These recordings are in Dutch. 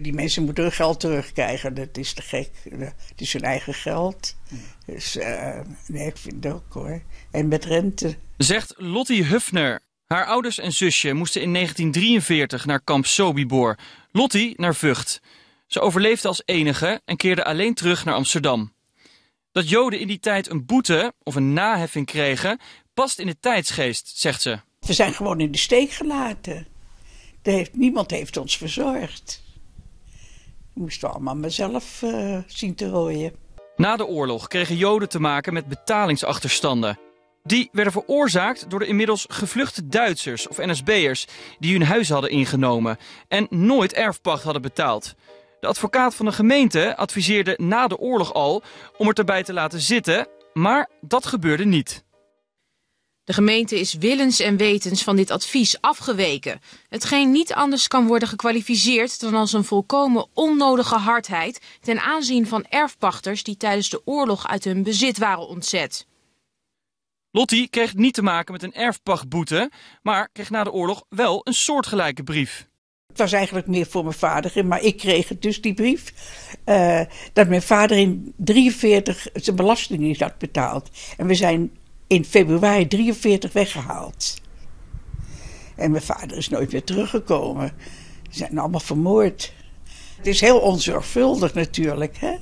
Die mensen moeten hun geld terugkrijgen. Dat is te gek. Het is hun eigen geld. Dus eh, nee, ik vind het ook hoor. En met rente. Zegt Lottie Hufner. Haar ouders en zusje moesten in 1943 naar kamp Sobibor. Lottie naar Vught. Ze overleefde als enige en keerde alleen terug naar Amsterdam. Dat Joden in die tijd een boete of een naheffing kregen, past in de tijdsgeest, zegt ze. We zijn gewoon in de steek gelaten. Heeft, niemand heeft ons verzorgd. Ik moest allemaal mezelf eh, zien te rooien. Na de oorlog kregen Joden te maken met betalingsachterstanden. Die werden veroorzaakt door de inmiddels gevluchte Duitsers of NSB'ers die hun huis hadden ingenomen en nooit erfpacht hadden betaald. De advocaat van de gemeente adviseerde na de oorlog al om het erbij te laten zitten, maar dat gebeurde niet. De gemeente is willens en wetens van dit advies afgeweken, hetgeen niet anders kan worden gekwalificeerd dan als een volkomen onnodige hardheid ten aanzien van erfpachters die tijdens de oorlog uit hun bezit waren ontzet. Lotti kreeg niet te maken met een erfpachtboete, maar kreeg na de oorlog wel een soortgelijke brief. Het was eigenlijk meer voor mijn vader, maar ik kreeg het dus die brief. Eh, dat mijn vader in 43 zijn belasting niet had betaald. En we zijn in februari 43 weggehaald. En mijn vader is nooit meer teruggekomen. Ze zijn allemaal vermoord. Het is heel onzorgvuldig natuurlijk, hè?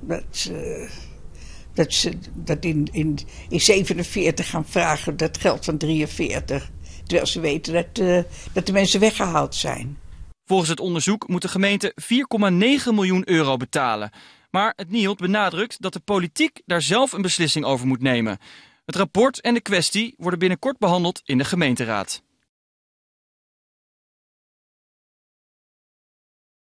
Dat, dat ze dat in, in, in gaan vragen dat geld van 43. Terwijl ze weten dat, eh, dat de mensen weggehaald zijn. Volgens het onderzoek moet de gemeente 4,9 miljoen euro betalen. Maar het NIOD benadrukt dat de politiek daar zelf een beslissing over moet nemen. Het rapport en de kwestie worden binnenkort behandeld in de gemeenteraad.